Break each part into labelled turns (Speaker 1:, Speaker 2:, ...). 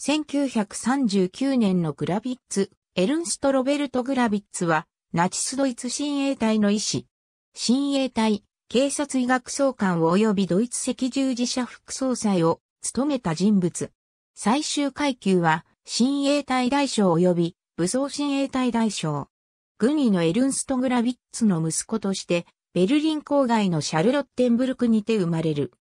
Speaker 1: 1939年のグラビッツ、エルンスト・ロベルト・グラビッツは、ナチスドイツ親衛隊の医師。親衛隊、警察医学総監及びドイツ赤十字社副総裁を務めた人物。最終階級は、親衛隊大将及び武装親衛隊大将。軍医のエルンスト・グラビッツの息子として、ベルリン郊外のシャルロッテンブルクにて生まれる。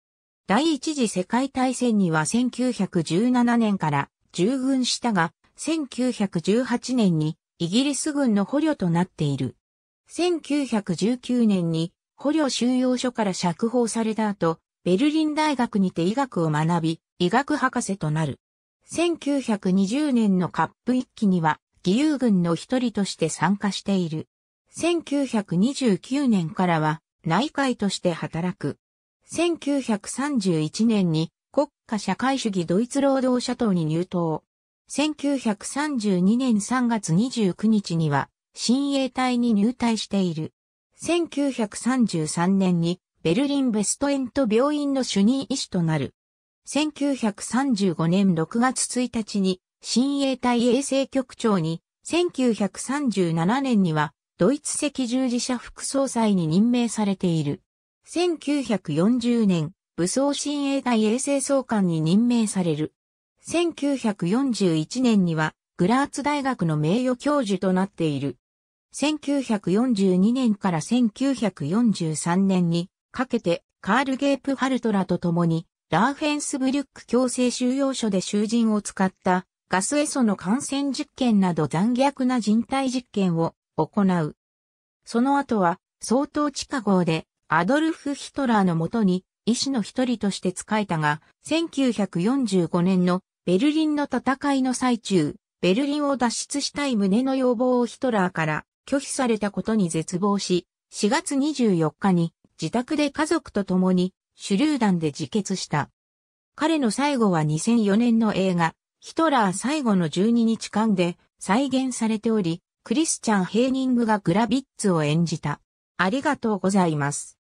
Speaker 1: 第一次世界大戦には1917年から従軍したが、1918年にイギリス軍の捕虜となっている。1919年に捕虜収容所から釈放された後、ベルリン大学にて医学を学び、医学博士となる。1920年のカップ一期には、義勇軍の一人として参加している。1929年からは、内科医として働く。1931年に国家社会主義ドイツ労働者党に入党。1932年3月29日には、新衛隊に入隊している。1933年にベルリンベストエント病院の主任医師となる。1935年6月1日に新衛隊衛生局長に、1937年にはドイツ赤十字社副総裁に任命されている。1940年、武装親衛隊衛生総監に任命される。1941年には、グラーツ大学の名誉教授となっている。1942年から1943年にかけて、カール・ゲープハルトラと共に、ラーフェンスブリュック強制収容所で囚人を使ったガスエソの感染実験など残虐な人体実験を行う。その後は、相当地下壕でアドルフ・ヒトラーのもとに医師の一人として仕えたが、1945年のベルリンの戦いの最中、ベルリンを脱出したい旨の要望をヒトラーから拒否されたことに絶望し、4月24日に自宅で家族と共に手榴弾で自決した。彼の最後は2004年の映画、ヒトラー最後の12日間で再現されており、クリスチャン・ヘーニングがグラビッツを演じた。ありがとうございます。